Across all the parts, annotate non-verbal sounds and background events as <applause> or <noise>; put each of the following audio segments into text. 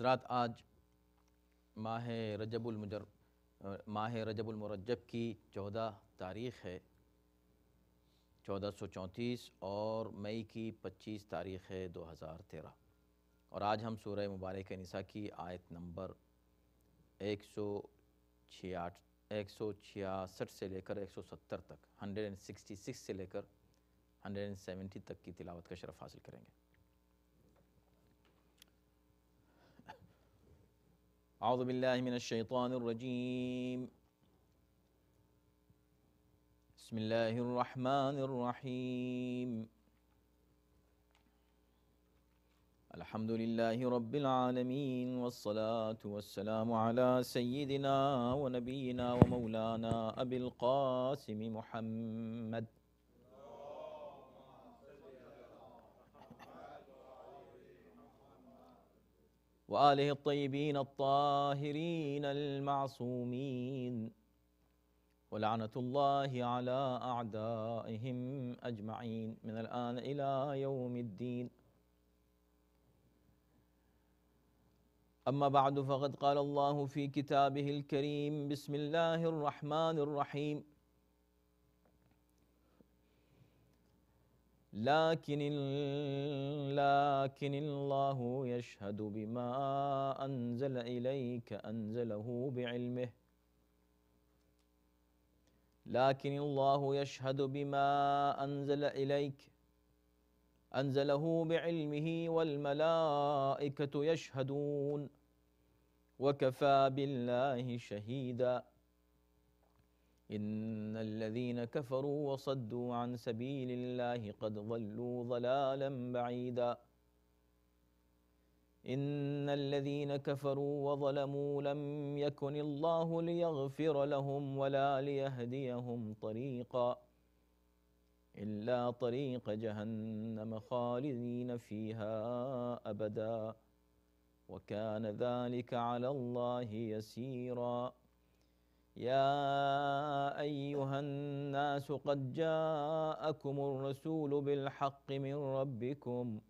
हजरत आज माह रजबुलमजर माह रजबुलमरजब की चौदह तारीख़ है चौदह सौ चौंतीस और मई की पच्चीस तारीख़ है दो हज़ार तेरह और आज हम सूर्य मुबारक निसा की आयत नंबर एक सौ छियाठ एक सौ छियासठ से लेकर एक सौ सत्तर तक हंड्रेड एंड सिक्सटी सिक्स से लेकर हंड्रेड एंड सेवेंटी तक की तिलावत का शरफ़ हासिल करेंगे أعوذ بالله من الشيطان الرجيم بسم الله الرحمن الرحيم الحمد لله رب العالمين والصلاة والسلام على سيدنا ونبينا ومولانا أبي القاسم محمد وآله الطيبين الطاهرين المعصومين ولعنة الله على أعدائهم أجمعين من الآن إلى يوم الدين أما بعد فقد قال الله في كتابه الكريم بسم الله الرحمن الرحيم لكن لكن الله يشهد بما أنزل إليك أنزله بعلمه لكن الله يشهد بما أنزل إليك أنزله بعلمه والملائكة يشهدون وكفى بالله شهيداً إن الذين كفروا وصدوا عن سبيل الله قد ضلوا ضلالا بعيدا إن الذين كفروا وظلموا لم يكن الله ليغفر لهم ولا ليهديهم طريقا إلا طريق جهنم خالدين فيها أبدا وكان ذلك على الله يسيراً يا أيها الناس قد جاءكم الرسول بالحق من ربكم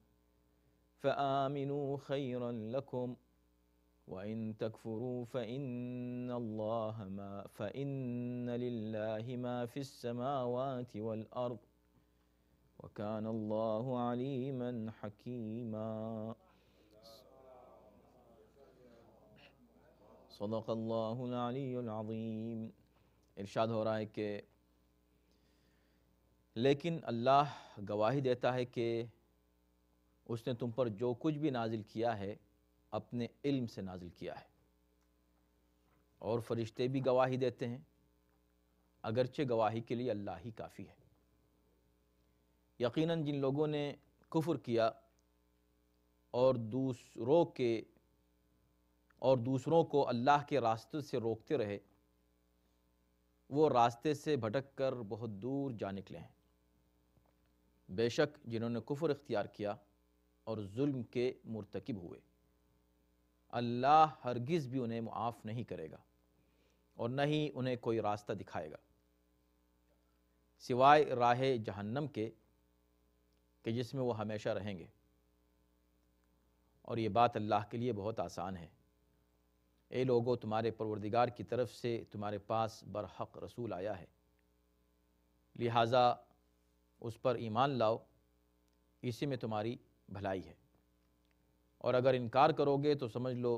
فآمنوا خيرا لكم وإن تكفروا فإن الله ما فإن لله ما في السماوات والأرض وكان الله عليما حكيما सदक़ल्लाज़ीम इर्शाद हो रहा है कि लेकिन अल्लाह गवाही देता है कि उसने तुम पर जो कुछ भी नाजिल किया है अपने इल्म से नाजिल किया है और फरिश्ते भी गवाही देते हैं अगरचे गवाही के लिए अल्लाह ही काफ़ी है यकीनन जिन लोगों ने कुफ्र किया और दूसरों के और दूसरों को अल्लाह के रास्ते से रोकते रहे वो रास्ते से भटक कर बहुत दूर जा निकले हैं बेशक जिन्होंने कुफर इख्तियार किया और जुल्म के मुरतकब हुए अल्लाह हरगिज़ भी उन्हें मुआफ़ नहीं करेगा और न ही उन्हें कोई रास्ता दिखाएगा सिवाय राह जहन्नम के कि जिसमें वो हमेशा रहेंगे और ये बात अल्लाह के लिए बहुत आसान है ए लोगो तुम्हारे परवरदिगार की तरफ से तुम्हारे पास बरहक रसूल आया है लिहाजा उस पर ईमान लाओ इसी में तुम्हारी भलाई है और अगर इनकार करोगे तो समझ लो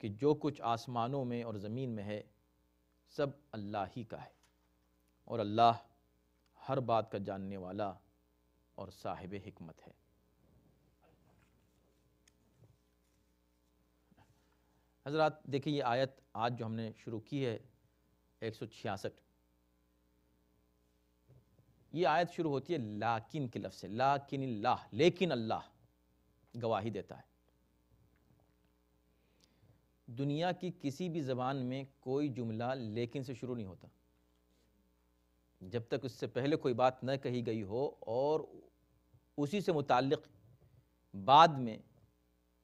कि जो कुछ आसमानों में और ज़मीन में है सब अल्लाह ही का है और अल्लाह हर बात का जानने वाला और साहिब हमत है हजरत देखिए ये आयत आज जो हमने शुरू की है एक सौ छियासठ ये आयत शुरू होती है लाकिन के लफ्ज़ से लाकिन ला लेकिन अल्लाह गवाही देता है दुनिया की किसी भी ज़बान में कोई जुमला लेकिन से शुरू नहीं होता जब तक उससे पहले कोई बात न कही गई हो और उसी से मुतक़ बाद में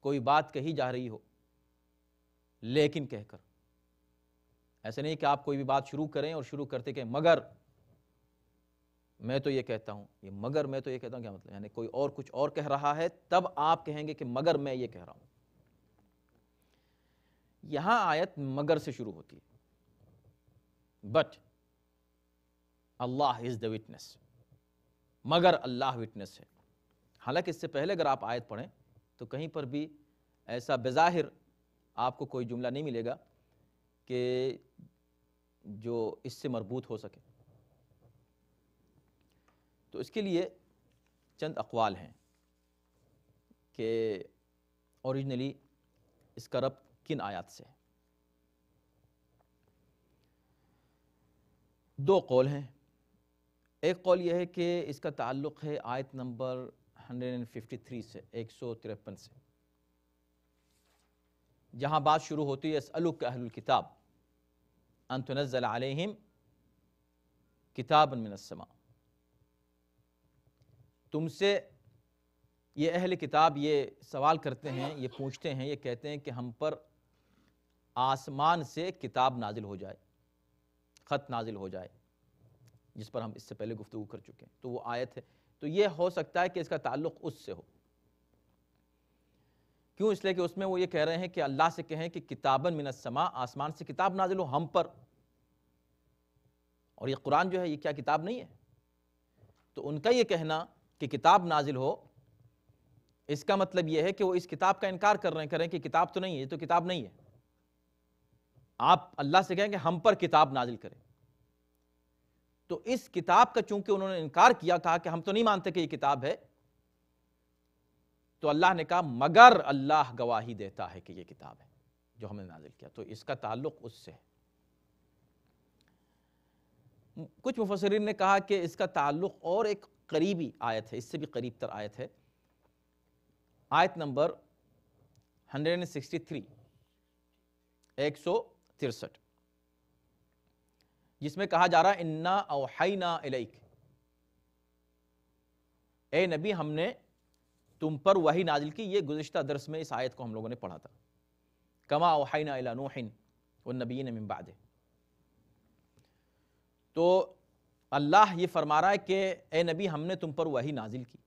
कोई बात कही जा रही हो लेकिन कहकर ऐसे नहीं कि आप कोई भी बात शुरू करें और शुरू करते कहें मगर मैं तो ये कहता हूं ये मगर मैं तो ये कहता हूं क्या मतलब यानी कोई और कुछ और कह रहा है तब आप कहेंगे कि मगर मैं ये कह रहा हूं यहां आयत मगर से शुरू होती है but Allah is the witness मगर अल्लाह विटनेस है हालांकि इससे पहले अगर आप आयत पढ़ें तो कहीं पर भी ऐसा बेज़ाहिर आपको कोई जुमला नहीं मिलेगा कि जो इससे मरबूत हो सके तो इसके लिए चंद अकवाल हैं कि ओरिजिनली इसका रब किन आयात से है दो कौल हैं एक कौल यह है कि इसका ताल्लुक़ है आयत नंबर 153 से एक सौ तिरपन से जहाँ बात शुरू होती है असलुक अहल किताब अंतनजल आलिम किताब मिनसमा तुमसे ये अहल किताब ये सवाल करते हैं ये पूछते हैं ये कहते हैं कि हम पर आसमान से किताब नाजिल हो जाए ख़त नाजिल हो जाए जिस पर हम इससे पहले गुफ्तु कर चुके हैं तो वो आयत है तो ये हो सकता है कि इसका ताल्लुक़ उससे हो क्यों इसलिए कि उसमें वो ये कह रहे हैं कि अल्लाह से कहें कि किताबन मिनसमा आसमान से किताब नाजिल हो हम पर और ये कुरान जो है ये क्या किताब नहीं है तो उनका ये कहना कि किताब नाजिल हो इसका मतलब यह है कि वो इस किताब का इनकार कर रहे हैं करें कि किताब तो नहीं है तो किताब नहीं है आप अल्लाह से कहें कि हम पर किताब नाजिल करें तो इस किताब का चूंकि उन्होंने इनकार किया कहा कि हम तो नहीं मानते कि ये किताब है तो अल्लाह ने कहा मगर अल्लाह गवाही देता है कि यह किताब है जो हमने नाजिल किया तो इसका ताल्लुक उससे है कुछ मुफसरिन ने कहा कि इसका ताल्लुक और एक करीबी आयत है इससे भी करीब तर आयत है आयत नंबर 163 एक सौ तिरसठ जिसमें कहा जा रहा है इन्ना ओहाइना इलैक ए नबी हमने तुम पर वही नाजिल की ये गुजशत दरस में इस आयत को हम लोगों ने पढ़ा था कमा ओहाइन नबीन तो अल्लाह ये फरमा रहा है कि ए नबी हमने तुम पर वही नाजिल की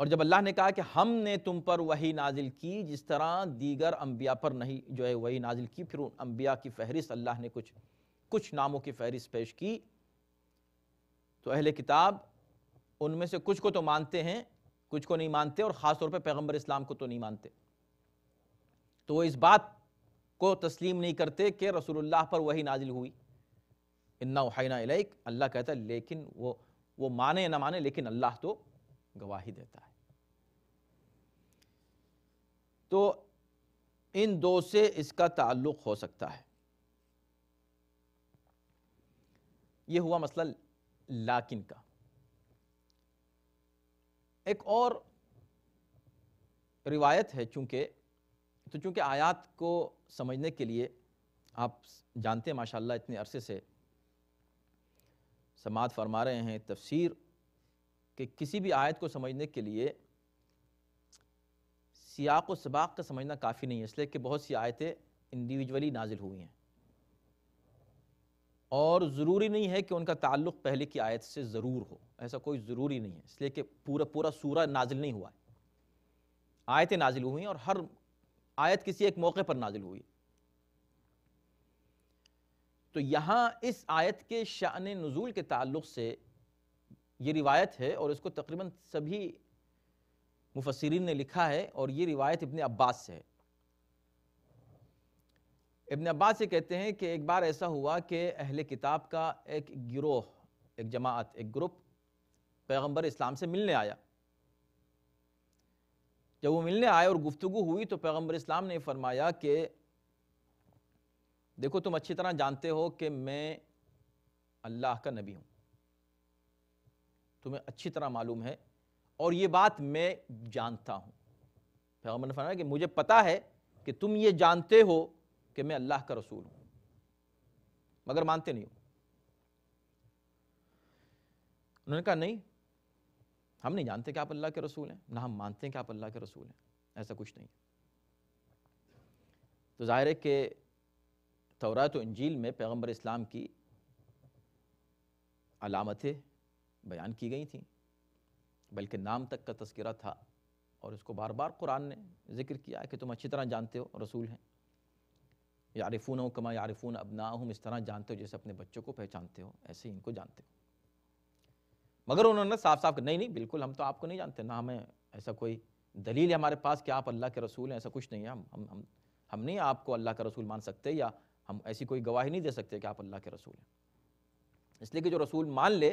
और जब अल्लाह ने कहा कि हमने तुम पर वही नाजिल की जिस तरह दीगर अम्बिया पर नहीं जो है वही नाजिल की फिर उन अम्बिया की फहरिस्त अल्लाह ने कुछ कुछ नामों की फहरिस्त पेश की तो अहले किताब उनमें से कुछ को तो मानते हैं कुछ को नहीं मानते और ख़ास तौर पे पैगंबर इस्लाम को तो नहीं मानते तो वो इस बात को तस्लीम नहीं करते कि रसूलुल्लाह पर वही नाजिल हुई इन्ना हाइना इलाइक अल्लाह कहता है लेकिन वो वो माने या ना माने लेकिन अल्लाह तो गवाही देता है तो इन दो से इसका ताल्लुक हो सकता है ये हुआ मसला लाकिन का एक और रिवायत है चूँकि तो चूँकि आयात को समझने के लिए आप जानते हैं माशाल्लाह इतने अरसे से समात फरमा रहे हैं तफसीर कि किसी भी आयत को समझने के लिए सियाक व सबाक का समझना काफ़ी नहीं है इसलिए कि बहुत सी आयतें इंडिविजुअली नाजिल हुई हैं और ज़रूरी नहीं है कि उनका ताल्लुक़ पहले की आयत से ज़रूर हो ऐसा कोई ज़रूरी नहीं है इसलिए कि पूरा पूरा सूर नाजिल नहीं हुआ है आयतें नाजिल हुई और हर आयत किसी एक मौके पर नाजिल हुई तो यहाँ इस आयत के शान नज़ूल के ताल्लुक़ से ये रिवायत है और इसको तकरीबन सभी मुफसरीन ने लिखा है और ये रिवायत इबन अब्बास से है इबन अब्बास से कहते हैं कि एक बार ऐसा हुआ कि अहल किताब का एक गिरोह एक जमात एक ग्रुप पैगम्बर इस्लाम से मिलने आया जब वो मिलने आए और गुफ्तगु हुई तो पैगम्बर इस्लाम ने फरमाया कि देखो तुम अच्छी तरह जानते हो कि मैं अल्लाह का नबी हूँ तुम्हें अच्छी तरह मालूम है और ये बात मैं जानता हूँ पैगम्बर ने फरमाया कि मुझे पता है कि तुम ये जानते हो कि मैं अल्लाह का रसूल हूं मगर मानते नहीं हो उन्होंने कहा नहीं हम नहीं जानते कि आप अल्लाह के रसूल हैं ना हम मानते हैं कि आप अल्लाह के रसूल हैं ऐसा कुछ नहीं तो ज़ाहिर है कि तौरात इंजील में पैगम्बर इस्लाम की अलामतें बयान की गई थी बल्कि नाम तक का तस्करा था और उसको बार बार कुरान ने जिक्र किया कि तुम अच्छी तरह जानते हो रसूल हैं यारिफून हो कमा यारिफून ना हम इस तरह जानते हो जैसे अपने बच्चों को पहचानते हो ऐसे ही इनको जानते हो मगर उन्होंने साफ साफ नहीं नहीं बिल्कुल हम तो आपको नहीं जानते ना हमें ऐसा कोई दलील है हमारे पास कि आप अल्लाह के रसूल हैं ऐसा कुछ नहीं है हम हम हम, हम नहीं आपको अल्लाह का रसूल मान सकते या हम ऐसी कोई गवाही नहीं दे सकते कि आप अल्लाह के रसूल हैं इसलिए कि जो रसूल मान ले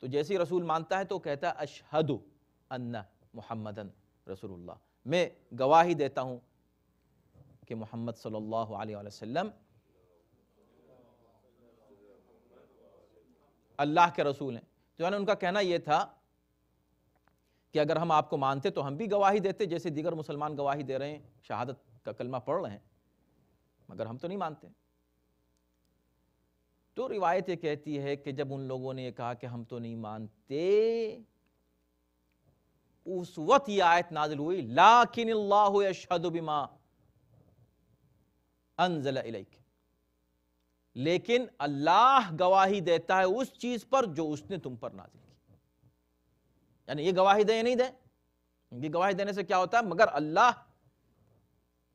तो जैसे ही रसूल मानता है तो कहता है अशहद अन्ना मुहम्मदन रसूलुल्लाह मैं गवाही देता हूँ कि मोहम्मद सल्लल्लाहु अलैहि वसल्लम अल्लाह के रसूल हैं जो तो यानी उनका कहना यह था कि अगर हम आपको मानते तो हम भी गवाही देते जैसे दीगर मुसलमान गवाही दे रहे हैं शहादत का कलमा पढ़ रहे हैं मगर हम तो नहीं मानते तो रिवायत ये कहती है कि जब उन लोगों ने ये कहा कि हम तो नहीं मानते उस वक्त ये आयत नाजिल हुई लाकिन अल्लाह बिमा अनजल लेकिन अल्लाह गवाही देता है उस चीज पर जो उसने तुम पर नाजिल की यानी ये गवाही दे नहीं दे ये गवाही देने से क्या होता है मगर अल्लाह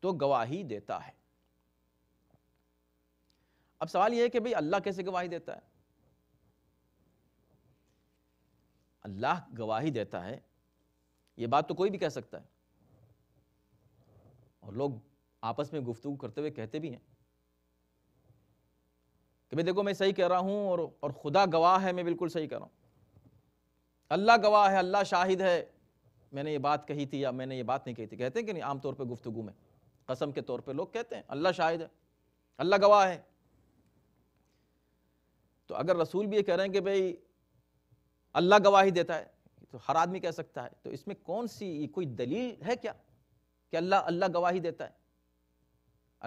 तो गवाही देता है अब सवाल यह है कि भाई अल्लाह कैसे गवाही देता है अल्लाह गवाही देता है यह बात तो कोई भी कह सकता है और लोग आपस में गुफ्तु करते हुए कहते भी हैं कि भाई देखो मैं सही कह रहा हूँ और और खुदा गवाह है मैं बिल्कुल सही कह रहा हूँ अल्लाह गवाह है अल्लाह शाहिद है मैंने ये बात कही थी या मैंने ये बात नहीं कही थी कहते हैं कि नहीं आमतौर पर गुफ्तु में कसम के तौर पर लोग कहते हैं अल्लाह शाहिद है अल्लाह गवाह है तो अगर रसूल भी ये कह रहे हैं कि भाई अल्लाह गवाही देता है तो हर आदमी कह सकता है तो इसमें कौन सी कोई दलील है क्या कि अल्लाह अल्लाह गवाही देता है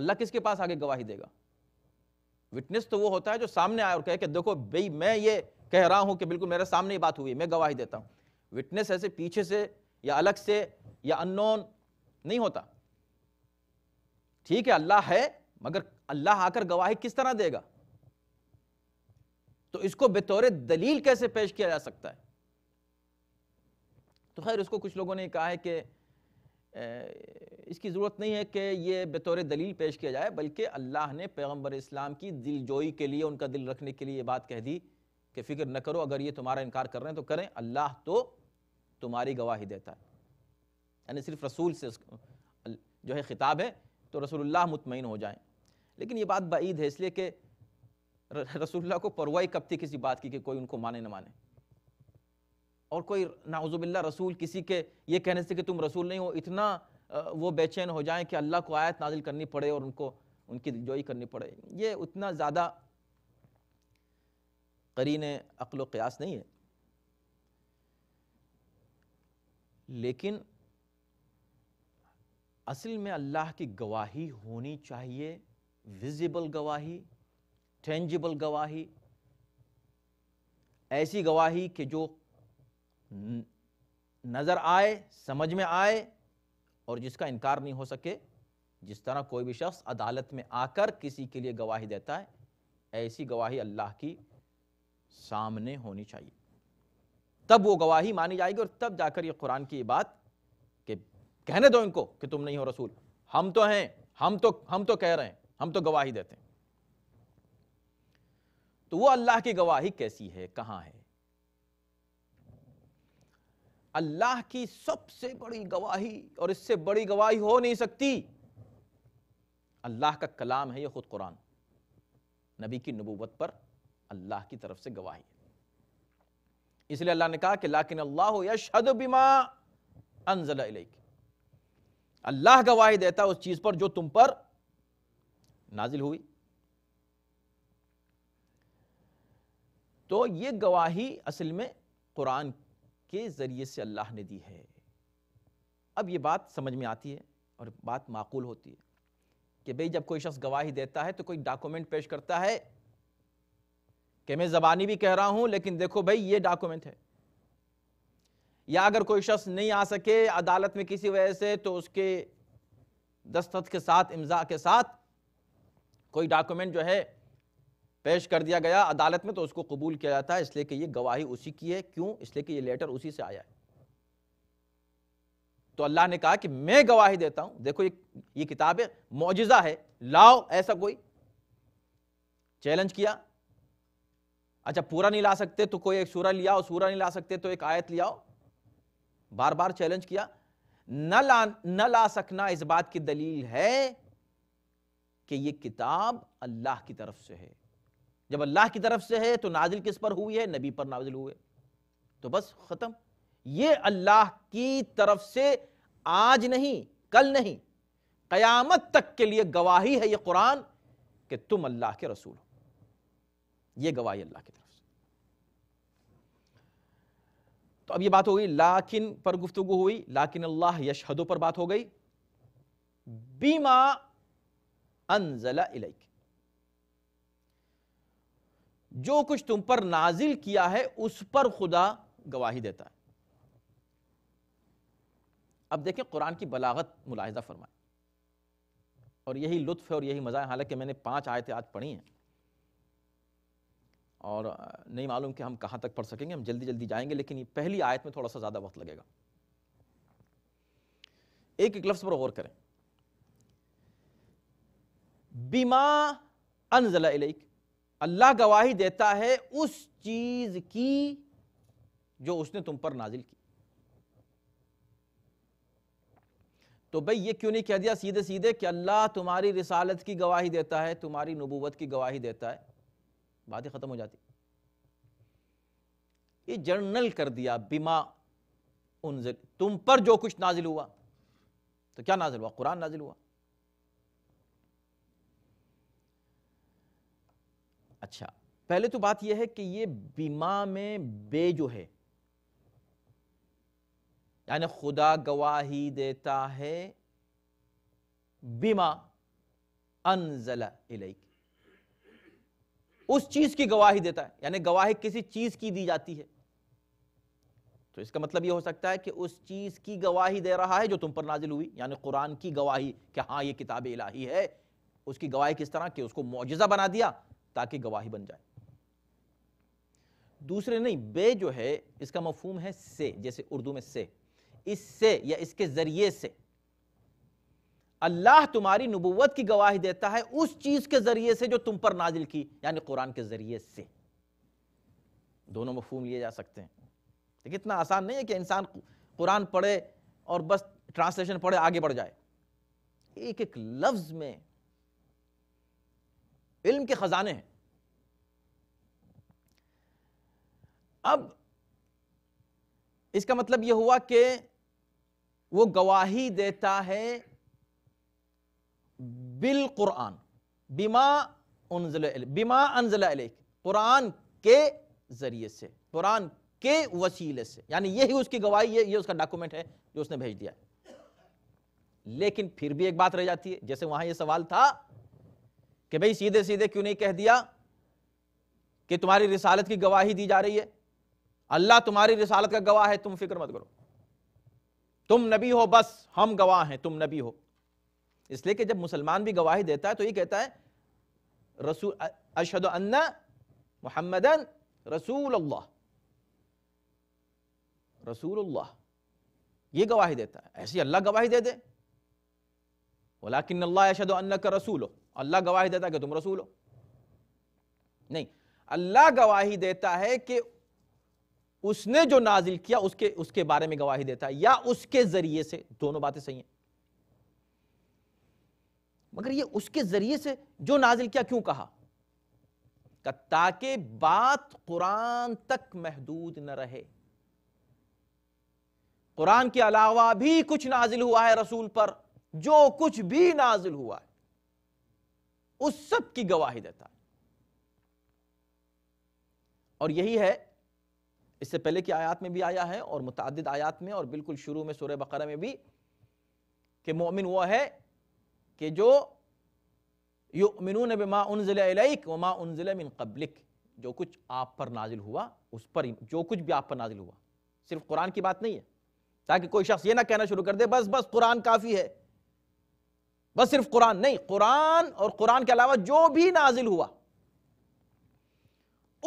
अल्लाह किसके पास आगे गवाही देगा विटनेस तो वो होता है जो सामने आए और कहे कि देखो भाई मैं ये कह रहा हूं कि बिल्कुल मेरे सामने ही बात हुई मैं गवाही देता हूं विटनेस ऐसे पीछे से या अलग से या अननोन नहीं होता ठीक है अल्लाह है मगर अल्लाह आकर गवाही किस तरह देगा तो इसको बतौर दलील कैसे पेश किया जा सकता है तो खैर उसको कुछ लोगों ने कहा है कि इसकी ज़रूरत नहीं है कि ये बतौर दलील पेश किया जाए बल्कि अल्लाह ने पैगम्बर इस्लाम की दिल जोई के लिए उनका दिल रखने के लिए ये बात कह दी कि फ़िक्र न करो अगर ये तुम्हारा इनकार कर रहे हैं तो करें अल्लाह तो तुम्हारी गवाही देता है यानी सिर्फ रसूल से जो है ख़िताब है तो रसूलुल्लाह मुतमिन हो जाए लेकिन ये बात बाईद है इसलिए कि रसूलुल्लाह को परवाही कब थी किसी बात की कि कोई उनको माने ना माने और कोई नाउजुबिल्ला रसूल किसी के ये कहने से कि तुम रसूल नहीं हो इतना वो बेचैन हो जाए कि अल्लाह को आयत नाजिल करनी पड़े और उनको उनकी दिलजोई करनी पड़े ये उतना ज़्यादा करीन अक्ल क़यास नहीं है लेकिन असल में अल्लाह की गवाही होनी चाहिए विजिबल गवाही टेंजिबल गवाही ऐसी गवाही कि जो नज़र आए समझ में आए और जिसका इनकार नहीं हो सके जिस तरह कोई भी शख्स अदालत में आकर किसी के लिए गवाही देता है ऐसी गवाही अल्लाह की सामने होनी चाहिए तब वो गवाही मानी जाएगी और तब जाकर ये कुरान की बात कि कहने दो इनको कि तुम नहीं हो रसूल हम तो हैं हम तो हम तो कह रहे हैं हम तो गवाही देते हैं तो वो अल्लाह की गवाही कैसी है कहाँ है अल्लाह की सबसे बड़ी गवाही और इससे बड़ी गवाही हो नहीं सकती अल्लाह का कलाम है यह खुद कुरान नबी की नबूवत पर अल्लाह की तरफ से गवाही है इसलिए अल्लाह ने कहा कि लाकिन अल्लाह यशहद बिमा अनजला अल्लाह गवाही देता उस चीज पर जो तुम पर नाजिल हुई तो ये गवाही असल में कुरान के ज़रिए से अल्लाह ने दी है अब ये बात समझ में आती है और बात माकूल होती है कि भाई जब कोई शख्स गवाही देता है तो कोई डॉक्यूमेंट पेश करता है कि मैं ज़बानी भी कह रहा हूँ लेकिन देखो भाई ये डॉक्यूमेंट है या अगर कोई शख्स नहीं आ सके अदालत में किसी वजह से तो उसके दस्तखत के साथ इम्ज़ा के साथ कोई डॉक्यूमेंट जो है पेश कर दिया गया अदालत में तो उसको कबूल किया जाता है इसलिए कि ये गवाही उसी की है क्यों इसलिए कि ये लेटर उसी से आया है तो अल्लाह ने कहा कि मैं गवाही देता हूं देखो ये ये किताब है मुआजा है लाओ ऐसा कोई चैलेंज किया अच्छा पूरा नहीं ला सकते तो कोई एक सूरा और सूरा नहीं ला सकते तो एक आयत लियाओ बार बार चैलेंज किया न ला न ला सकना इस बात की दलील है कि ये किताब अल्लाह की तरफ से है जब अल्लाह की तरफ से है तो नाजिल किस पर हुई है नबी पर नाजिल हुए तो बस ख़त्म ये अल्लाह की तरफ से आज नहीं कल नहीं क़यामत तक के लिए गवाही है ये कुरान कि तुम अल्लाह के रसूल हो ये गवाही अल्लाह की तरफ से तो अब ये बात हो गई लाकिन पर गुफ्तु हुई लाकिन अल्लाह यशहदो पर बात हो गई बीमा अनजला इलेक जो कुछ तुम पर नाजिल किया है उस पर खुदा गवाही देता है अब देखें कुरान की बलागत मुलाहजा फरमाए और यही लुत्फ है और यही मज़ा है हालांकि मैंने पांच आयतें आज पढ़ी हैं और नहीं मालूम कि हम कहां तक पढ़ सकेंगे हम जल्दी जल्दी जाएंगे लेकिन ये पहली आयत में थोड़ा सा ज़्यादा वक्त लगेगा एक एक लफ्ज़ पर गौर करें बीमा अनजला इलेक अल्लाह गवाही देता है उस चीज की जो उसने तुम पर नाजिल की तो भाई ये क्यों नहीं कह दिया सीधे सीधे कि अल्लाह तुम्हारी रिसालत की गवाही देता है तुम्हारी नबूवत की गवाही देता है बात ही ख़त्म हो जाती ये जर्नल कर दिया बिमा उन तुम पर जो कुछ नाजिल हुआ तो क्या नाजिल हुआ कुरान नाजिल हुआ अच्छा पहले तो बात यह है कि ये बीमा में बे जो है यानी खुदा गवाही देता है बीमा अनजला इलेक उस चीज की गवाही देता है यानी गवाही किसी चीज की दी जाती है तो इसका मतलब यह हो सकता है कि उस चीज की गवाही दे रहा है जो तुम पर नाजिल हुई यानी कुरान की गवाही कि हाँ ये किताब इलाही है उसकी गवाही किस तरह कि उसको मुआजा बना दिया ताकि गवाही बन जाए दूसरे नहीं बे जो है इसका मफहूम है से जैसे उर्दू में से इससे या इसके जरिए से अल्लाह तुम्हारी नबूवत की गवाही देता है उस चीज के जरिए से जो तुम पर नाजिल की यानी कुरान के जरिए से दोनों मफहूम लिए जा सकते हैं लेकिन इतना आसान नहीं है कि इंसान कुरान पढ़े और बस ट्रांसलेशन पढ़े आगे बढ़ जाए एक एक लफ्ज में इल्म के खजाने हैं अब इसका मतलब यह हुआ कि वो गवाही देता है बिल कुरान बिमा बिमा अनजला कुरान के जरिए से कुरान के वसीले से यानी यही उसकी गवाही है ये उसका डॉक्यूमेंट है जो उसने भेज दिया लेकिन फिर भी एक बात रह जाती है जैसे वहां यह सवाल था कि भाई सीधे सीधे क्यों नहीं कह दिया कि तुम्हारी रिसालत की गवाही दी जा रही है अल्लाह तुम्हारी रिसालत का गवाह है तुम फिक्र मत करो तुम नबी हो बस हम गवाह हैं तुम नबी हो इसलिए कि जब मुसलमान भी गवाही देता है तो ये कहता है रसूल अशद अन्ना मोहम्मदन रसूल अल्लाह रसूल अल्लाह ये गवाही देता है ऐसी अल्लाह गवाही दे दे वलाकिन अल्लाह अशद अन्ना का रसूल हो अल्लाह गवाही देता है कि तुम रसूल हो नहीं अल्लाह गवाही देता है कि उसने जो नाजिल किया उसके उसके बारे में गवाही देता है या उसके जरिए से दोनों बातें सही हैं मगर ये उसके जरिए से जो नाजिल किया क्यों कहा ताकि बात कुरान तक महदूद न रहे कुरान के अलावा भी कुछ नाजिल हुआ है रसूल पर जो कुछ भी नाजिल हुआ है उस सब की गवाही देता है और यही है इससे पहले की आयात में भी आया है और मुतद आयात में और बिल्कुल शुरू में सूर्य बकरा में भी कि मोमिन वह है कि जो युमिनून व उनजिल मिन कबलिक जो कुछ आप पर नाजिल हुआ उस पर जो कुछ भी आप पर नाजिल हुआ सिर्फ कुरान की बात नहीं है ताकि कोई शख्स ये ना कहना शुरू कर दे बस बस कुरान काफ़ी है बस सिर्फ कुरान नहीं कुरान और कुरान के अलावा जो भी नाजिल हुआ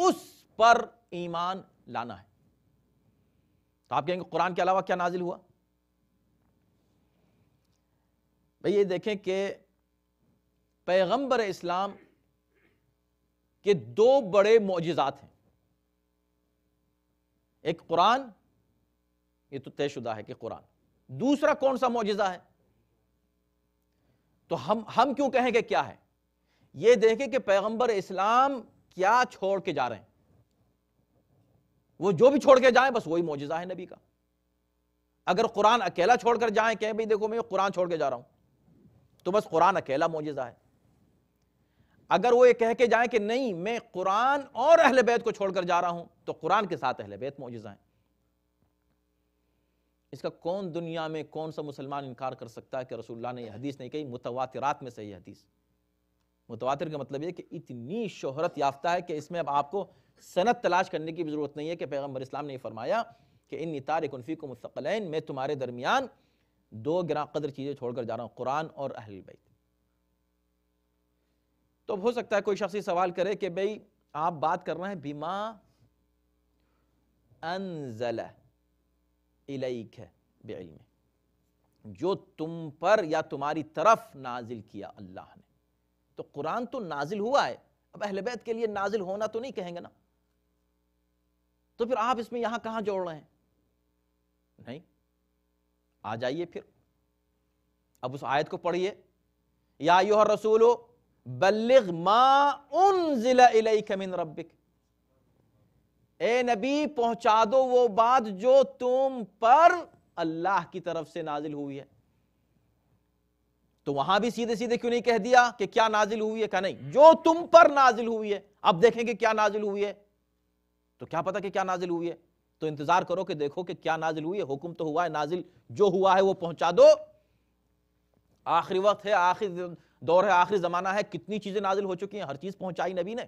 उस पर ईमान लाना है तो आप कहेंगे कुरान के अलावा क्या नाजिल हुआ भाई ये देखें कि पैगंबर इस्लाम के दो बड़े मोजात हैं एक कुरान ये तो तयशुदा है कि कुरान दूसरा कौन सा मोजा है तो हम हम क्यों कहें कि क्या है ये देखें कि पैगंबर इस्लाम क्या छोड़ के जा रहे हैं वो जो भी छोड़ के जाए बस वही मोजिजा है नबी का अगर कुरान अकेला छोड़कर जाए कहें भाई देखो मैं कुरान छोड़ के जा रहा हूं तो बस कुरान अकेला मोजिजा है अगर वो ये कह के जाए कि नहीं मैं कुरान और अहल बैत को छोड़कर जा रहा हूं तो कुरान के साथ अहल बैत मोजिजा है इसका कौन दुनिया में कौन सा मुसलमान इनकार कर सकता है कि रसुल्ला ने यह हदीस नहीं कही मुतवातिरात में सही हदीस मुतवातर का मतलब ये कि इतनी शोहरत याफ्ता है कि इसमें अब आपको सनत तलाश करने की ज़रूरत नहीं है कि पैगम्बर इस्लाम ने फरमाया कि इन नितार को मुस्तकलैन मैं तुम्हारे दरमियान दो ग्रा कदर चीज़ें छोड़कर जा रहा हूँ कुरान और अहल बैत तो हो सकता है कोई शख्स सवाल करे कि भाई आप बात कर रहे हैं बीमा अनजला इलैक है जो तुम पर या तुम्हारी तरफ नाजिल किया अल्लाह ने तो कुरान तो नाजिल हुआ है अब अहलबैत के लिए नाजिल होना तो नहीं कहेंगे ना तो फिर आप इसमें यहां कहां जोड़ रहे हैं नहीं आ जाइए फिर अब उस आयत को पढ़िए या यूह रसूलो बल्लिग मा उन जिला मिन रब्बिक ए नबी पहुंचा दो वो बात जो तुम पर अल्लाह की तरफ से नाजिल हुई है तो वहां भी सीधे सीधे क्यों नहीं कह दिया कि क्या नाजिल हुई है क्या नहीं जो तुम पर नाजिल हुई है अब देखेंगे क्या नाजिल हुई है तो क्या पता कि क्या नाजिल हुई है तो इंतजार करो कि देखो कि क्या नाजिल हुई है हुक्म तो हुआ है नाजिल जो हुआ है वो पहुंचा दो आखिरी वक्त है आखिरी दौर है आखिरी जमाना है कितनी चीजें नाजिल हो चुकी हैं हर चीज पहुंचाई नबी ने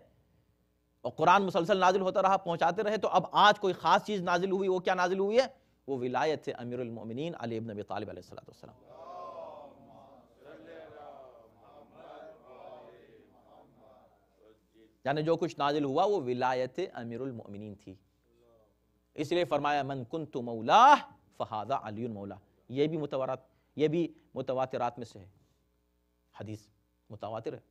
और कुरान मुसलसल नाजिल होता रहा पहुंचाते रहे तो अब आज कोई ख़ास चीज़ नाजिल हुई वो क्या नाजिल हुई है वो विलायत से अमीरमिन अली अब नबी तालब यानी जो कुछ नाजिल हुआ वो विलायत अमीरमिन थी इसलिए फरमाया मन कुन तो मौला फ़हादा अली मौला ये भी मुतवारात ये भी मुतवातरात में से है हदीस मुतवातर है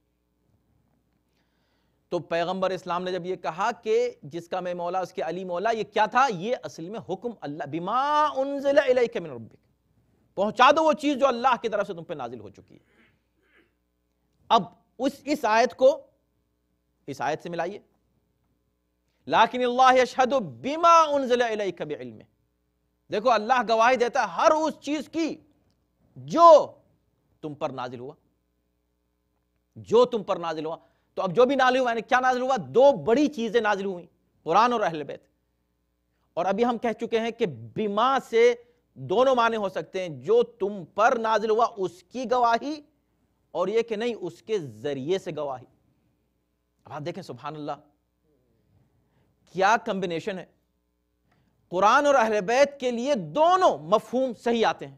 तो पैगंबर इस्लाम ने जब ये कहा कि जिसका मैं मौला उसके अली मौला ये क्या था ये असल में हुक्म अल्लाह बिमा मिन रब्बिक पहुंचा दो वो चीज जो अल्लाह की तरफ से तुम पे नाजिल हो चुकी है अब उस इस आयत को इस आयत से मिलाइए लाकिन अल्लाह अशहद बिमा उनजिलाम देखो अल्लाह गवाही देता है हर उस चीज की जो तुम पर नाजिल हुआ जो तुम पर नाजिल हुआ तो अब जो भी नाजिल हुआ क्या नाजिल हुआ दो बड़ी चीजें नाजिल हुई कुरान और अहलबैत और अभी हम कह चुके हैं कि बीमा से दोनों माने हो सकते हैं जो तुम पर नाजिल हुआ उसकी गवाही और यह कि नहीं उसके जरिए से गवाही अब आप देखें सुबहान अल्लाह क्या कंबिनेशन है कुरान और बैत के लिए दोनों मफहूम सही आते हैं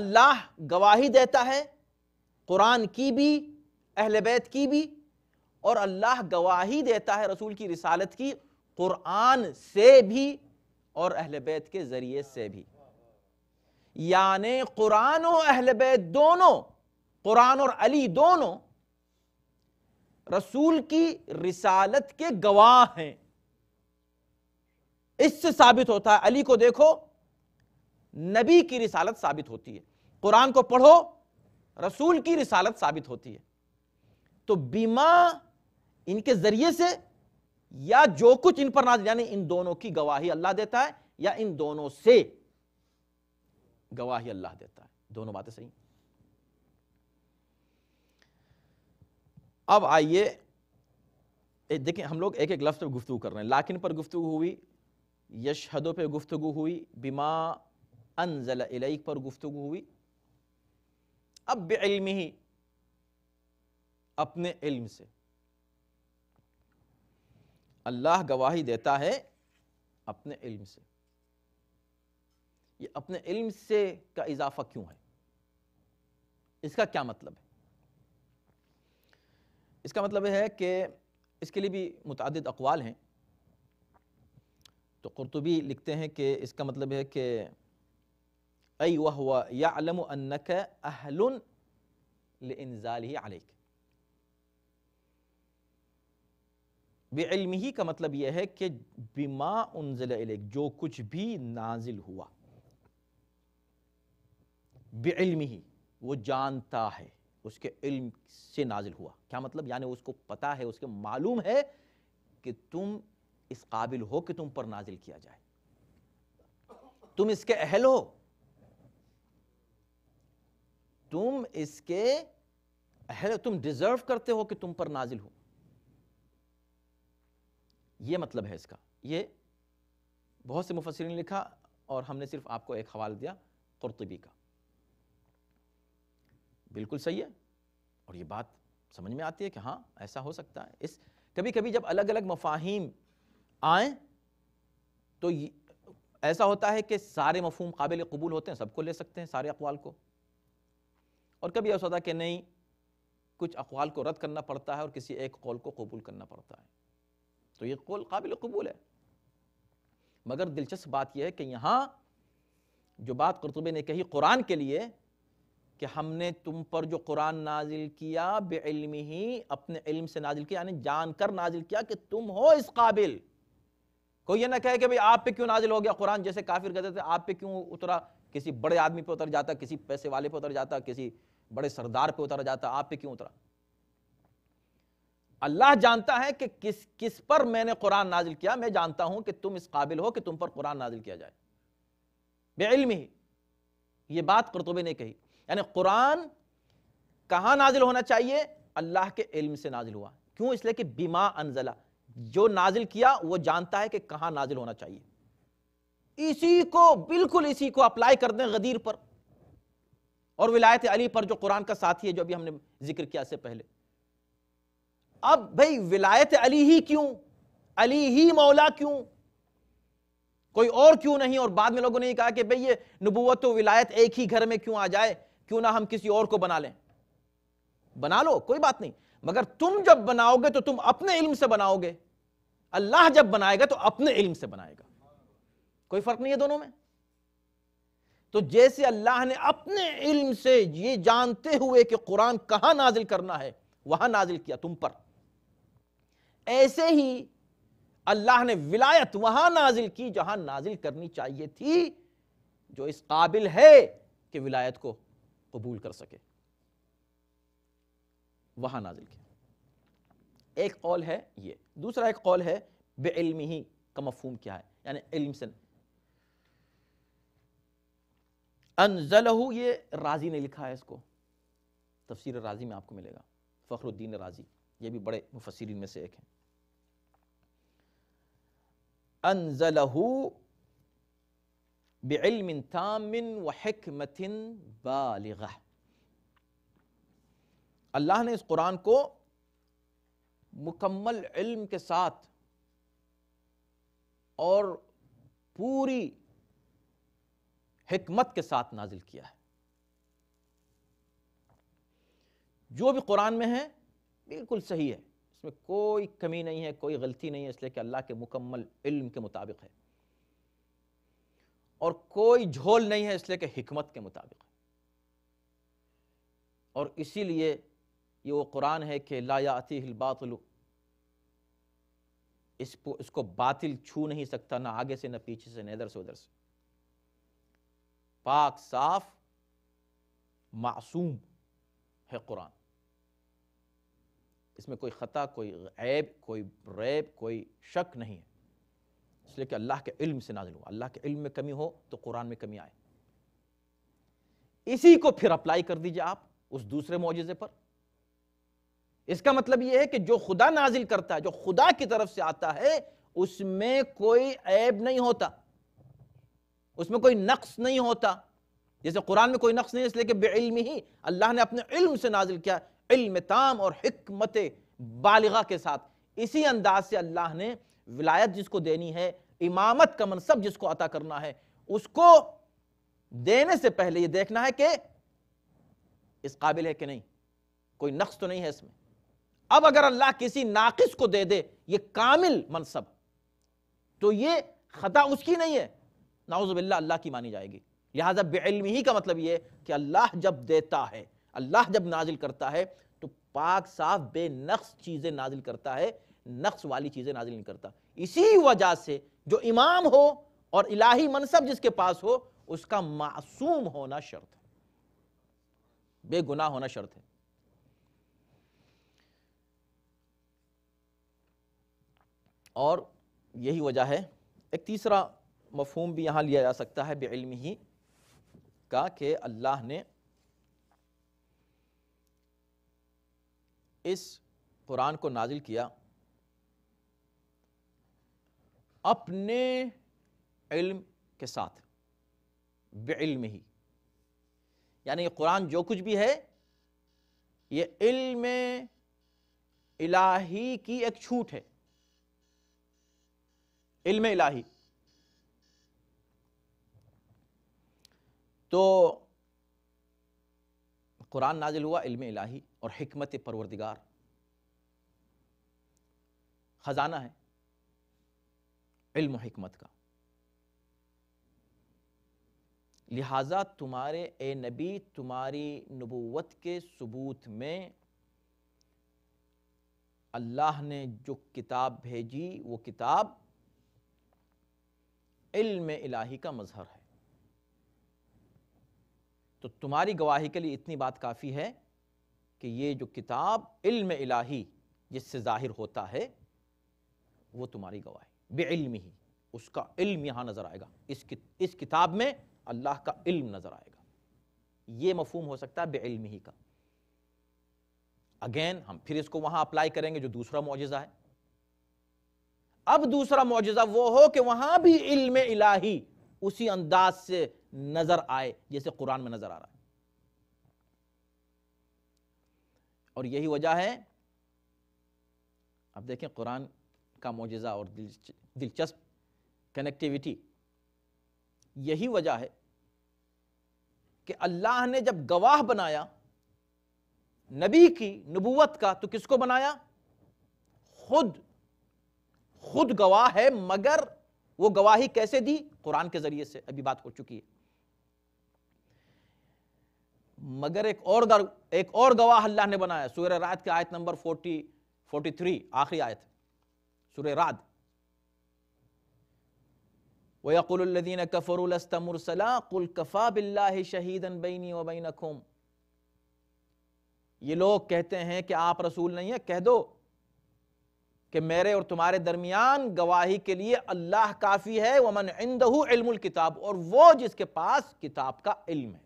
अल्लाह गवाही देता है कुरान की भी अहलबैत की भी और अल्लाह गवाही देता है रसूल की रिसालत की कुरान से भी और अहल बैत के ज़रिए से भी यानि कुरान और अहल बैत दोनों कुरान और अली दोनों रसूल की रिसालत के गवाह हैं इससे साबित होता है अली को देखो नबी की रिसालत साबित होती है कुरान को पढ़ो रसूल की रिसालत साबित होती है तो बीमा इनके जरिए से या जो कुछ इन पर नाजिल यानी इन दोनों की गवाही अल्लाह देता है या इन दोनों से गवाही अल्लाह देता है दोनों बातें सही अब आइए देखें हम लोग एक एक लफ्ज़ पर गुफ्तु कर रहे हैं लाकिन पर गुफ्तु हुई यशहदों पर गुफ्तु हुई बिमा अनजल इलैक पर गुफ्तु हुई अब इल्म ही अपने इल्म से अल्लाह गवाही देता है अपने इल्म से ये अपने इल्म से का इजाफा क्यों है इसका क्या मतलब है इसका मतलब है कि इसके लिए भी मुतद अकवाल हैं तो कुरतबी लिखते हैं कि इसका मतलब है कि अय वह या अलम अहलुन अहल इंजाल ही आलिक बेलम ही का मतलब यह है कि बिमा उनजिल जो कुछ भी नाजिल हुआ बेलम ही वो जानता है उसके इल्म से नाजिल हुआ क्या मतलब यानी उसको पता है उसके मालूम है कि तुम इस काबिल हो कि तुम पर नाजिल किया जाए तुम इसके अहल हो तुम इसके अहल तुम डिजर्व करते हो कि तुम पर नाजिल हो ये मतलब है इसका ये बहुत से मुफसरिन ने लिखा और हमने सिर्फ आपको एक हवाला दिया कुरतबी का बिल्कुल सही है और ये बात समझ में आती है कि हाँ ऐसा हो सकता है इस कभी कभी जब अलग अलग मफाहिम आए तो ऐसा होता है कि सारे मफहम काबिल कबूल होते हैं सबको ले सकते हैं सारे अकवाल को और कभी ऐसा होता है कि नहीं कुछ अकवाल को रद्द करना पड़ता है और किसी एक कौल को कबूल करना पड़ता है तो ये कौल काबिल कबूल है मगर दिलचस्प बात यह है कि यहाँ जो बात करतुबे ने कही कुरान के लिए कि हमने तुम पर जो कुरान नाजिल किया बेलम ही अपने इल्म से नाजिल किया यानी जानकर नाजिल किया कि तुम हो इस काबिल कोई ये ना कहे कि भाई आप पे क्यों नाजिल हो गया कुरान जैसे काफिर कहते थे आप पे क्यों उतरा किसी बड़े आदमी पे उतर जाता किसी पैसे वाले पे उतर जाता किसी बड़े सरदार पे उतर जाता आप पे क्यों उतरा अल्लाह जानता है कि किस किस पर मैंने कुरान नाजिल किया मैं जानता हूं कि तुम इस काबिल हो कि तुम पर कुरान नाजिल किया जाए बेइल्म ही ये बात करतुबे ने कही यानी कुरान कहां नाजिल होना चाहिए अल्लाह के इल्म से नाजिल हुआ क्यों इसलिए कि बीमा अनजला जो नाजिल किया वो जानता है कि कहां नाजिल होना चाहिए इसी को बिल्कुल इसी को अप्लाई कर दें गदीर पर और विलायत अली पर जो कुरान का साथी है जो अभी हमने जिक्र किया से पहले अब भाई विलायत अली ही क्यों अली ही मौला क्यों कोई और क्यों नहीं और बाद में लोगों ने कहा कि भाई ये नबूवत विलायत एक ही घर में क्यों आ जाए क्यों ना हम किसी और को बना लें बना लो कोई बात नहीं मगर तुम जब बनाओगे तो तुम अपने इल्म से बनाओगे अल्लाह जब बनाएगा तो अपने इल्म से बनाएगा कोई फर्क नहीं है दोनों में तो जैसे अल्लाह ने अपने इल्म से ये जानते हुए कि कुरान कहां नाजिल करना है वहां नाजिल किया तुम पर ऐसे ही अल्लाह ने विलायत वहां नाजिल की जहां नाजिल करनी चाहिए थी जो इस काबिल है कि विलायत को कबूल कर सके वहां नाजिल की एक कौल है ये दूसरा एक कौल है बेइल्मी ही का मफहूम क्या है यानी इल्म से अनजलहू ये राजी ने लिखा है इसको तफसीर राजी में आपको मिलेगा फ़खरुद्दीन राजी ये भी बड़े मुफसरीन में से एक हैं अनजलहू बिल्मिन तामिन व हमतिन बालग अल्लाह ने इस कुरान को मुकम्मल इल्म के साथ और पूरी हमत के साथ नाजिल किया है जो भी कुरान में है बिल्कुल सही है उसमें कोई कमी नहीं है कोई गलती नहीं है इसलिए कि अल्लाह के मुकम्मल इल्म के मुताबिक है और कोई झोल नहीं है इसलिए कि हमत के मुताबिक है और इसीलिए ये वो कुरान है कि लायाती हिलबातलु इस इसको बातिल छू नहीं सकता ना आगे से ना पीछे से ना इधर से उधर से पाक साफ मासूम है कुरान इसमें कोई ख़ता कोई ऐब कोई रैब कोई शक नहीं है इसलिए कि अल्लाह के इल्म से नाजिल हुआ अल्लाह के इल्म में कमी हो तो कुरान में कमी आए इसी को फिर अप्लाई कर दीजिए आप उस दूसरे मुआजे पर इसका मतलब यह है कि जो खुदा नाजिल करता है जो खुदा की तरफ से आता है उसमें कोई ऐब नहीं होता उसमें कोई नक्स नहीं होता जैसे कुरान में कोई नक्स नहीं इसलिए कि बेइल्म ही अल्लाह ने अपने इल्म से नाजिल किया इल्म ताम और हमत बालिगा के साथ इसी अंदाज से अल्लाह ने विलायत जिसको देनी है इमामत का मनसब जिसको अता करना है उसको देने से पहले ये देखना है कि इस काबिल है कि नहीं कोई नक्स तो नहीं है इसमें अब अगर अल्लाह किसी नाकिस को दे दे ये कामिल मनसब तो ये खता उसकी नहीं है नाउजबिल्ला अल्लाह की मानी जाएगी लिहाजा बेल्म ही का मतलब ये कि अल्लाह जब देता है अल्लाह जब नाजिल करता है तो पाक साफ बेनक्स चीज़ें नाजिल करता है नक्स वाली चीज़ें नाजिल नहीं करता इसी वजह से जो इमाम हो और इलाही मनसब जिसके पास हो उसका मासूम होना शर्त है बेगुनाह होना शर्त है और यही वजह है एक तीसरा मफहम भी यहाँ लिया जा सकता है बेलम ही का कि अल्लाह ने इस कुरान को नाजिल किया अपने इल्म के साथ बेल्म ही यानी कुरान जो कुछ भी है ये इल्म इलाही की एक छूट है इल्म इलाही तो कुरान नाजिल हुआ इल्म इलाही और हमत परवरदिगार ख़जाना है इल्म हमत का लिहाजा तुम्हारे ए नबी तुम्हारी नबूवत के सबूत में अल्लाह ने जो किताब भेजी वो किताब इल्म इलाही का मज़हर है तो तुम्हारी गवाही के लिए इतनी बात काफ़ी है कि ये जो किताब इल्म इलाही जिससे ज़ाहिर होता है वो तुम्हारी गवाह बेइल्म ही उसका इल्म यहाँ नज़र आएगा इस कि, इस किताब में अल्लाह का इल्म नज़र आएगा ये मफहम हो सकता है बेइल्म ही का अगेन हम फिर इसको वहां अप्लाई करेंगे जो दूसरा मुआजा है अब दूसरा मुआजा वो हो कि वहां भी इल्म इलाही उसी अंदाज से नज़र आए जैसे कुरान में नज़र आ रहा है और यही वजह है अब देखें कुरान का मोजा और दिलचस्प कनेक्टिविटी यही वजह है कि अल्लाह ने जब गवाह बनाया नबी की नबूवत का तो किसको बनाया खुद खुद गवाह है मगर वो गवाही कैसे दी कुरान के जरिए से अभी बात हो चुकी है मगर एक और एक और गवाह अल्लाह ने बनाया सूर्य रात की आयत नंबर 40 43 आखिरी आयत सूर्य रात الذين كفروا لست مرسلا قل كفى بالله شهيدا بيني وبينكم ये लोग कहते हैं कि आप रसूल नहीं है कह दो कि मेरे और तुम्हारे दरमियान गवाही के लिए अल्लाह काफ़ी है वमन इंदहू इल्मुल किताब और वो जिसके पास किताब का इल्म है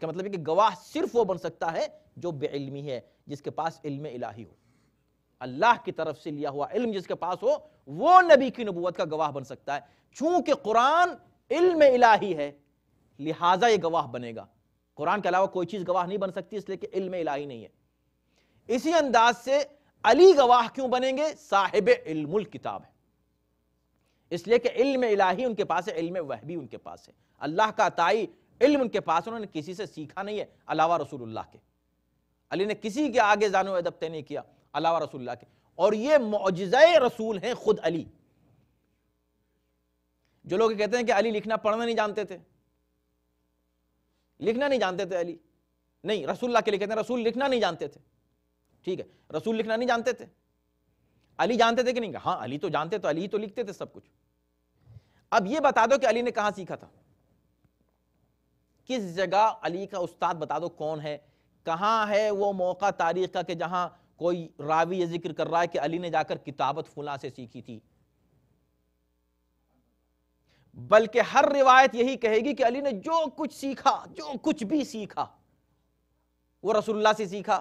इसका मतलब है कि गवाह सिर्फ वो बन सकता है जो बेइल्मी है जिसके पास इल्म इलाही हो अल्लाह की तरफ से लिया हुआ इल्म जिसके पास हो वो नबी की नबूवत का गवाह बन सकता है चूंकि कुरान इल्म इलाही है लिहाजा ये गवाह बनेगा कुरान के अलावा कोई चीज़ गवाह नहीं बन सकती इसलिए कि इल्म इलाही नहीं है इसी अंदाज से अली गवाह क्यों बनेंगे साहिब इल्मुल किताब है इसलिए कि इल्म इलाही उनके पास है इल्म वह भी उनके पास है अल्लाह का ताई इल्म उनके पास उन्होंने किसी से सीखा नहीं है अलावा रसूलुल्लाह के अली ने किसी के आगे जानो अदब तय नहीं किया अलावा रसूलुल्लाह के और ये मोजज़ रसूल हैं खुद अली जो लोग कहते हैं कि अली लिखना पढ़ना नहीं जानते थे लिखना नहीं जानते थे अली नहीं रसूलुल्लाह के लिए कहते हैं रसूल लिखना नहीं जानते थे ठीक है रसूल लिखना नहीं जानते थे अली जानते थे कि नहीं हाँ अली तो जानते तो अली तो लिखते थे सब कुछ अब ये बता दो कि अली ने कहाँ सीखा था किस जगह अली का उस्ताद बता दो कौन है कहाँ है वो मौका तारीख का कि जहाँ कोई रावी ये जिक्र कर रहा है कि अली ने जाकर किताबत फुला से सीखी थी बल्कि हर रिवायत यही कहेगी कि अली ने जो कुछ सीखा जो कुछ भी सीखा वो रसुल्ला से सीखा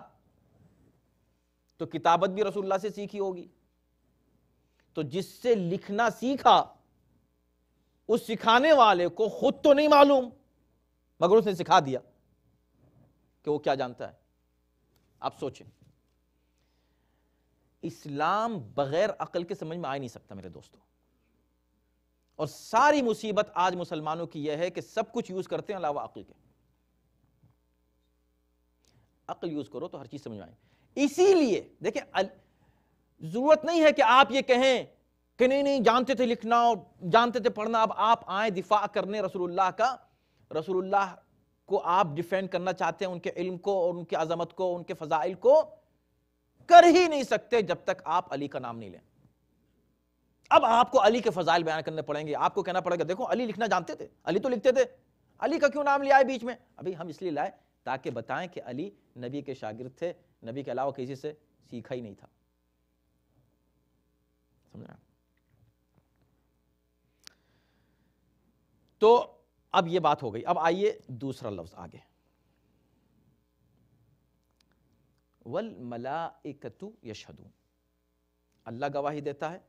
तो किताबत भी रसुल्ला से सीखी होगी तो जिससे लिखना सीखा उस सिखाने वाले को खुद तो नहीं मालूम मगर उसने सिखा दिया कि वो क्या जानता है आप सोचें इस्लाम बगैर अकल के समझ में आ नहीं सकता मेरे दोस्तों और सारी मुसीबत आज मुसलमानों की यह है कि सब कुछ यूज करते हैं अलावा अकल के अकल यूज करो तो हर चीज समझ में आए इसीलिए देखिए जरूरत नहीं है कि आप ये कहें कि नहीं नहीं जानते थे लिखना और जानते थे पढ़ना अब आप आए दिफा करने रसूलुल्लाह का रसूलुल्लाह को आप डिफेंड करना चाहते हैं उनके इल्म को और उनकी अजमत को उनके फजाइल को कर ही नहीं सकते जब तक आप अली का नाम नहीं लें अब आपको अली के फजाइल बयान करने पड़ेंगे आपको कहना पड़ेगा देखो अली लिखना जानते थे अली तो लिखते थे अली का क्यों नाम लिया है बीच में अभी हम इसलिए लाए ताकि बताएं कि अली नबी के शागिर्द थे नबी के अलावा किसी से सीखा ही नहीं था तो अब ये बात हो गई अब आइए दूसरा लफ्ज आगे वल मला एकतु अल्लाह गवाही देता है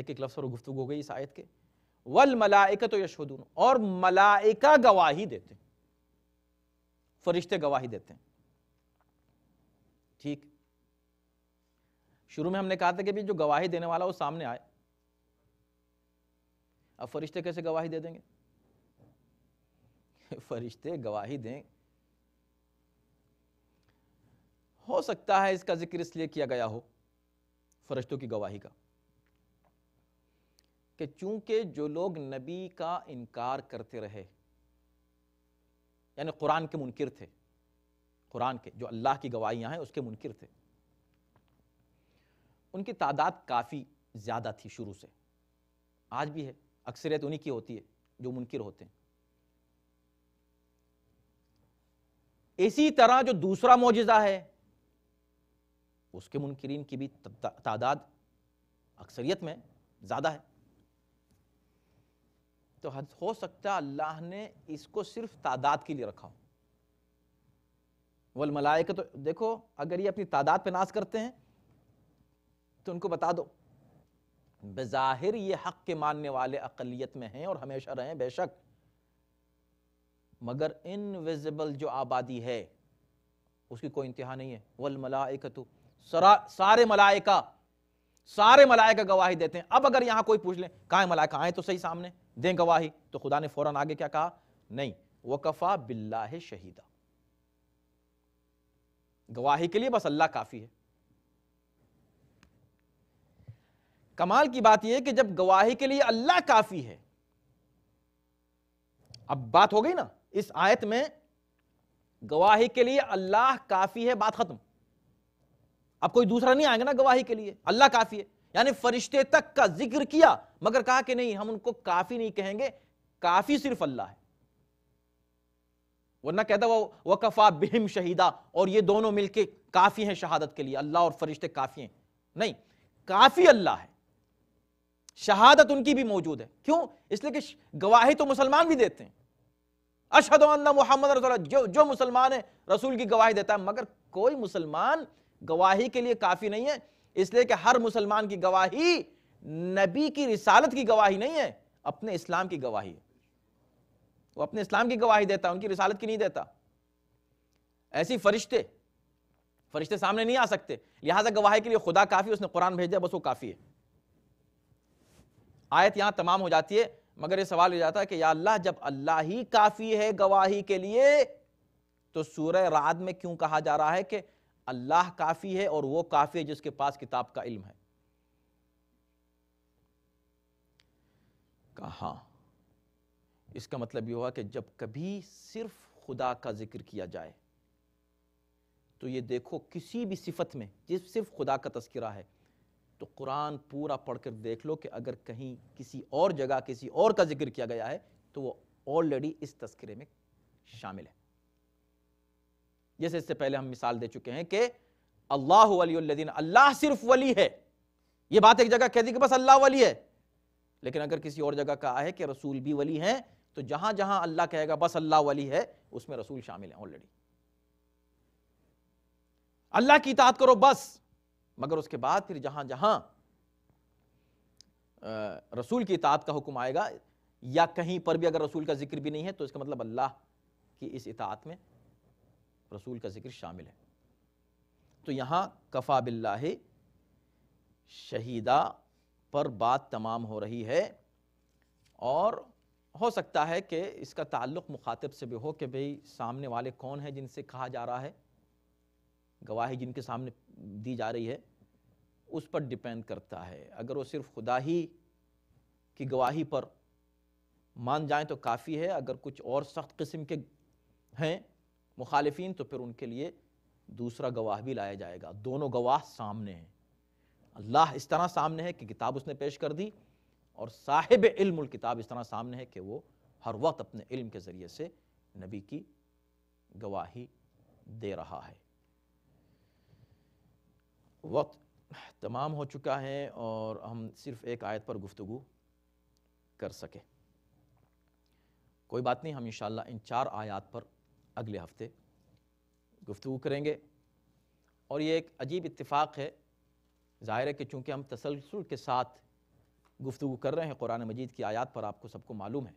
एक एक लफ्ज और गुफ्तु हो गई इस आयत के वल मलाइका तो और मलाइका गवाही देते फरिश्ते गवाही देते हैं ठीक शुरू में हमने कहा था कि भी जो गवाही देने वाला वो सामने आए अब फरिश्ते कैसे गवाही दे देंगे <laughs> फरिश्ते गवाही दें हो सकता है इसका जिक्र इसलिए किया गया हो फरिश्तों की गवाही का कि चूंकि जो लोग नबी का इनकार करते रहे यानी कुरान के मुनकर थे कुरान के जो अल्लाह की गवाहियां हैं उसके मुनकर थे उनकी तादाद काफ़ी ज़्यादा थी शुरू से आज भी है अक्सरियत उन्हीं की होती है जो मुनकर होते हैं इसी तरह जो दूसरा मुजजा है उसके मुनकरीन की भी तादाद अक्सरियत में ज़्यादा है तो हो सकता अल्लाह ने इसको सिर्फ तादाद के लिए रखा हो वल मलाइक तो देखो अगर ये अपनी तादाद पे नाश करते हैं तो उनको बता दो बज़ाहिर ये हक के मानने वाले अकलियत में हैं और हमेशा रहें बेशक मगर इनविजिबल जो आबादी है उसकी कोई इंतहा नहीं है वल मलाइक तो सारे मलाइका सारे मलाइका गवाही देते हैं अब अगर यहां कोई पूछ ले कहाँ मलाइका आए तो सही सामने दें गवाही तो खुदा ने फौरन आगे क्या कहा नहीं वकफा बिल्ला शहीदा गवाही के लिए बस अल्लाह काफी है कमाल की बात यह कि जब गवाही के लिए अल्लाह काफी है अब बात हो गई ना इस आयत में गवाही के लिए अल्लाह काफी है बात खत्म अब कोई दूसरा नहीं आएगा ना गवाही के लिए अल्लाह काफी है यानी फरिश्ते तक का जिक्र किया मगर कहा कि नहीं हम उनको काफी नहीं कहेंगे काफी सिर्फ अल्लाह है वरना कहता वो वकफा बिहिम शहीदा और ये दोनों मिलके काफी हैं शहादत के लिए अल्लाह और फरिश्ते काफी हैं नहीं काफी अल्लाह है शहादत उनकी भी मौजूद है क्यों इसलिए कि गवाही तो मुसलमान भी देते हैं अशद मोहम्मद रसोल्ला जो जो मुसलमान है रसूल की गवाही देता है मगर कोई मुसलमान गवाही के लिए काफ़ी नहीं है इसलिए कि हर मुसलमान की गवाही नबी की रिसालत की गवाही नहीं है अपने इस्लाम की गवाही है वो अपने इस्लाम की गवाही देता है उनकी रिसालत की नहीं देता ऐसी फरिश्ते फरिश्ते सामने नहीं आ सकते लिहाजा गवाही के लिए खुदा काफ़ी उसने कुरान भेजा बस वो काफ़ी है आयत यहां तमाम हो जाती है मगर ये सवाल हो जाता है कि या अल्लाह जब अल्लाह ही काफ़ी है गवाही के लिए तो सूरह रात में क्यों कहा जा रहा है कि अल्लाह काफ़ी है और वो काफ़ी है जिसके पास किताब का इल्म है कहा इसका मतलब ये हुआ कि जब कभी सिर्फ खुदा का जिक्र किया जाए तो ये देखो किसी भी सिफत में जिस सिर्फ खुदा का तस्करा है तो कुरान पूरा पढ़कर देख लो कि अगर कहीं किसी और जगह किसी और का जिक्र किया गया है तो वो ऑलरेडी इस तस्करे में शामिल है जैसे इससे पहले हम मिसाल दे चुके हैं कि अल्लाह वलीदीन अल्लाह सिर्फ वली है ये बात एक जगह कह दी कि बस अल्लाह वली है लेकिन अगर किसी और जगह कहा है कि रसूल भी वली हैं तो जहां जहां अल्लाह कहेगा बस अल्लाह वली है उसमें रसूल शामिल है ऑलरेडी अल्लाह की इतात करो बस मगर उसके बाद फिर जहाँ जहाँ रसूल की इतात का हुक्म आएगा या कहीं पर भी अगर रसूल का जिक्र भी नहीं है तो इसका मतलब अल्लाह की इस इतात में रसूल का जिक्र शामिल है तो यहाँ कफ़ा बिल्ला शहीदा पर बात तमाम हो रही है और हो सकता है कि इसका ताल्लुक़ मुखातिब से भी हो कि भाई सामने वाले कौन है जिनसे कहा जा रहा है गवाही जिनके सामने दी जा रही है उस पर डिपेंड करता है अगर वो सिर्फ खुदा ही की गवाही पर मान जाएं तो काफ़ी है अगर कुछ और सख्त किस्म के हैं मुखालफी तो फिर उनके लिए दूसरा गवाह भी लाया जाएगा दोनों गवाह सामने हैं अल्लाह इस तरह सामने है कि किताब उसने पेश कर दी और साहिब इल्म किताब इस तरह सामने है कि वो हर वक्त अपने इल्म के ज़रिए से नबी की गवाही दे रहा है वक्त तमाम हो चुका है और हम सिर्फ एक आयत पर गुफ्तु कर सके कोई बात नहीं हम इंशाल्लाह इन चार आयात पर अगले हफ्ते गुफ्तु करेंगे और ये एक अजीब इत्तेफाक है ज़ाहिर है कि चूँकि हम तसलसल के साथ गुफ्तु कर रहे हैं कुरान मजीद की आयात पर आपको सबको मालूम है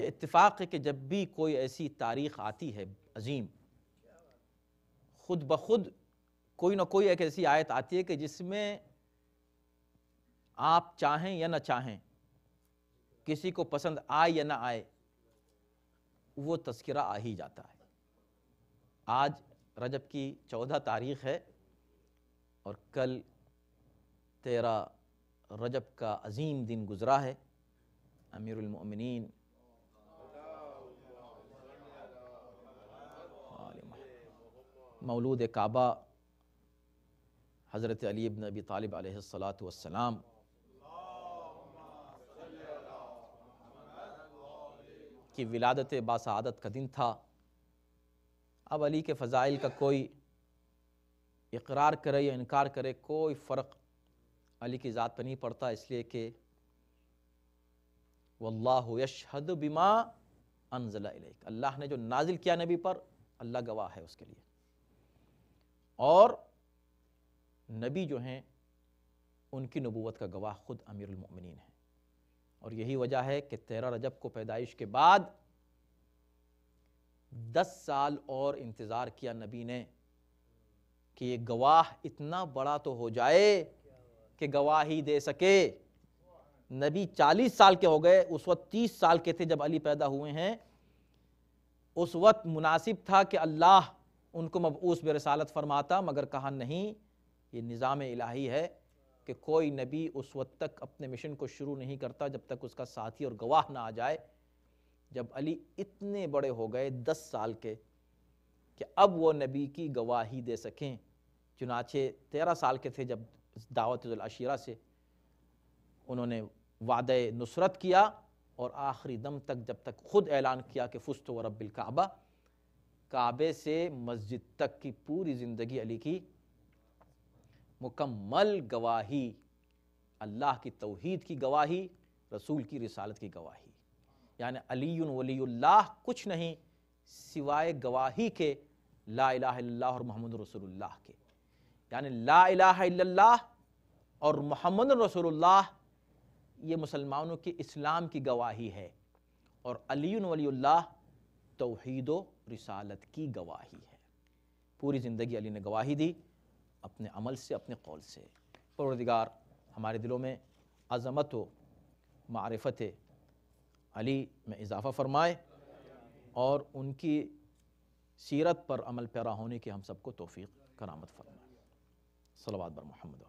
ये इत्तेफाक है कि जब भी कोई ऐसी तारीख़ आती है अजीम खुद ब खुद कोई ना कोई एक ऐसी आयत आती है कि जिसमें आप चाहें या ना चाहें किसी को पसंद आए या ना आए वो तस्करा आ ही जाता है आज रजब की चौदह तारीख है और कल तेरा रजब का अजीम दिन गुजरा है अमीरमिन मौलूद काबा हज़रत अली इब्न अबी तालिब अलैहिस्सलातु वस्सलाम की विलादत बासादत का दिन था अब अली के फ़ज़ाइल का कोई इकरार करे या इनकार करे कोई फ़र्क अली की ज़ात पर नहीं पड़ता इसलिए कि वल्लाहु यशहद बिमा अनजला अल्लाह ने जो नाजिल किया नबी पर अल्लाह गवाह है उसके लिए और नबी जो हैं उनकी नबूवत का गवाह खुद अमीरमिन है और यही वजह है कि तेरह रजब को पैदाइश के बाद दस साल और इंतज़ार किया नबी ने कि ये गवाह इतना बड़ा तो हो जाए कि गवाही दे सके नबी चालीस साल के हो गए उस वक्त तीस साल के थे जब अली पैदा हुए हैं उस वक्त मुनासिब था कि अल्लाह उनको मबूस बेरसालत फरमाता मगर कहा नहीं ये निज़ाम इलाही है कि कोई नबी उस वक्त तक अपने मिशन को शुरू नहीं करता जब तक उसका साथी और गवाह ना आ जाए जब अली इतने बड़े हो गए दस साल के कि अब वो नबी की गवाही दे सकें चुनाचे तेरह साल के थे जब दावत अशीरा से उन्होंने वाद नुसरत किया और आखिरी दम तक जब तक खुद ऐलान किया कि फुस्त व रबिल काबा काबे से मस्जिद तक की पूरी ज़िंदगी अली की मुकम्मल गवाही अल्लाह की तोहद की गवाही रसूल की रिसालत की गवाही यानि अली वलील्लाह कुछ नहीं सिवाय गवाही के ला और मोहम्मद रसूल के यानि ला और मोहम्मद रसूल ये मुसलमानों के इस्लाम की गवाही है और अली वलील्लाह तोहद रिसालत की गवाही है पूरी ज़िंदगी अली ने गवाही दी अपने अमल से अपने कौल से परदिगार हमारे दिलों में अज़मत व मारफत अली में इजाफ़ा फरमाए और उनकी सीरत पर अमल पैरा होने की हम सबको तोफ़ी करामत फरमाए सलवाद बर महमद